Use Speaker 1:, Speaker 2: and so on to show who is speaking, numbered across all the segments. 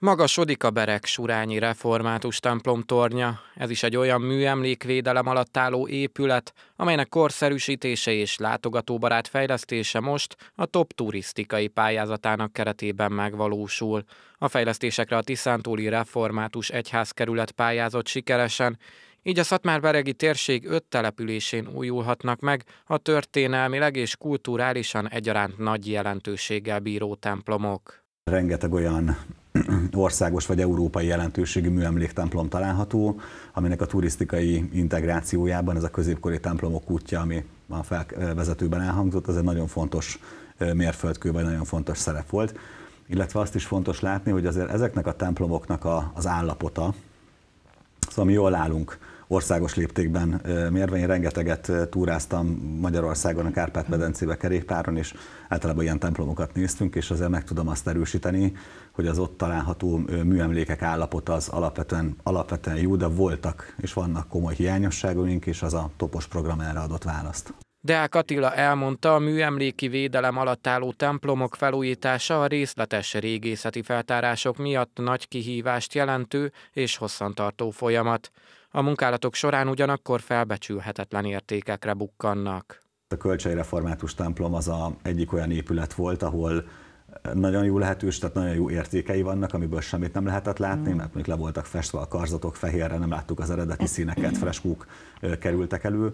Speaker 1: Magasodik a Berek surányi református templom tornya, ez is egy olyan műemlékvédelem alatt álló épület, amelynek korszerűsítése és látogatóbarát fejlesztése most a top turisztikai pályázatának keretében megvalósul. A fejlesztésekre a Tiszántúli Református Egyházkerület pályázott sikeresen, így a Szatmárberegi térség öt településén újulhatnak meg a történelmileg és kulturálisan egyaránt nagy jelentőséggel bíró templomok.
Speaker 2: Rengeteg olyan országos vagy európai jelentőségű műemléktemplom található, aminek a turisztikai integrációjában ez a középkori templomok útja, ami a felvezetőben elhangzott, ez egy nagyon fontos mérföldkő, vagy nagyon fontos szerep volt. Illetve azt is fontos látni, hogy azért ezeknek a templomoknak a, az állapota, szóval mi jól állunk országos léptékben mérve. Én rengeteget túráztam Magyarországon, a Kárpát-medencébe kerékpáron, és általában ilyen templomokat néztünk, és azért meg tudom azt erősíteni, hogy az ott található műemlékek állapota az alapvetően, alapvetően jó, de voltak és vannak komoly hiányosságunk, és az a topos program erre adott választ.
Speaker 1: Deák Attila elmondta, a műemléki védelem alatt álló templomok felújítása a részletes régészeti feltárások miatt nagy kihívást jelentő és hosszantartó folyamat. A munkálatok során ugyanakkor felbecsülhetetlen értékekre bukkannak.
Speaker 2: A Kölcsei Református templom az a egyik olyan épület volt, ahol nagyon jó lehetős, tehát nagyon jó értékei vannak, amiből semmit nem lehetett látni, mm. mert mondjuk le voltak festve a karzatok fehérre, nem láttuk az eredeti színeket, freskók kerültek elő.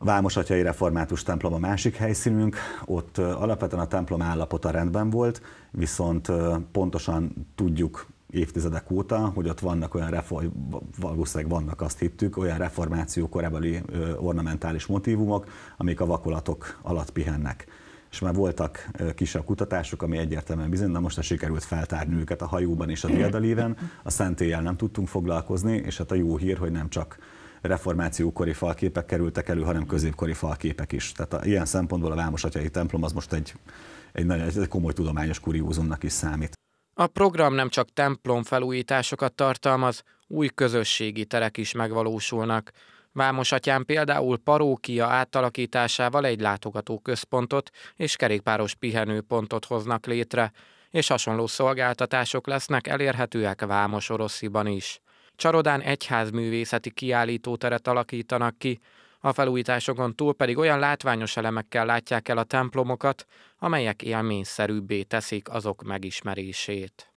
Speaker 2: A Vámos Atyai Református templom a másik helyszínünk, ott alapvetően a templom állapota rendben volt, viszont pontosan tudjuk évtizedek óta, hogy ott vannak olyan reform, valószínűleg vannak, azt hittük, olyan reformáció korabeli ornamentális motívumok, amik a vakolatok alatt pihennek és már voltak kisebb kutatások, ami egyértelműen bizony, na most sikerült feltárni őket a hajóban és a diadalíven, a szentéllyel nem tudtunk foglalkozni, és hát a jó hír, hogy nem csak reformációkori falképek kerültek elő, hanem középkori falképek is. Tehát a, ilyen szempontból a Vámos Atyai templom az most egy, egy, nagy, egy komoly tudományos kuriózumnak is számít.
Speaker 1: A program nem csak templom felújításokat tartalmaz, új közösségi terek is megvalósulnak. Vámos atyám például parókia átalakításával egy látogatóközpontot és kerékpáros pihenőpontot hoznak létre, és hasonló szolgáltatások lesznek elérhetőek Vámos Orosziban is. Csarodán egyházművészeti kiállítóteret alakítanak ki, a felújításokon túl pedig olyan látványos elemekkel látják el a templomokat, amelyek élményszerűbbé teszik azok megismerését.